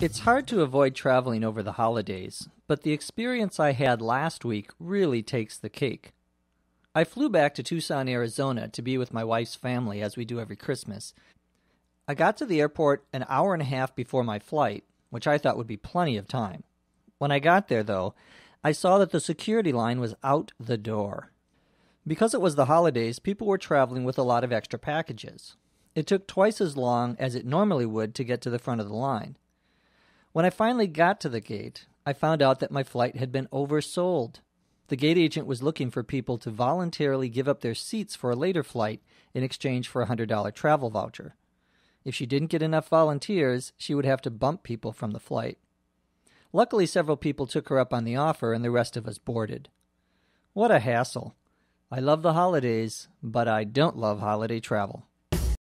It's hard to avoid traveling over the holidays, but the experience I had last week really takes the cake. I flew back to Tucson, Arizona to be with my wife's family as we do every Christmas. I got to the airport an hour and a half before my flight, which I thought would be plenty of time. When I got there, though, I saw that the security line was out the door. Because it was the holidays, people were traveling with a lot of extra packages. It took twice as long as it normally would to get to the front of the line. When I finally got to the gate, I found out that my flight had been oversold. The gate agent was looking for people to voluntarily give up their seats for a later flight in exchange for a $100 travel voucher. If she didn't get enough volunteers, she would have to bump people from the flight. Luckily, several people took her up on the offer and the rest of us boarded. What a hassle. I love the holidays, but I don't love holiday travel.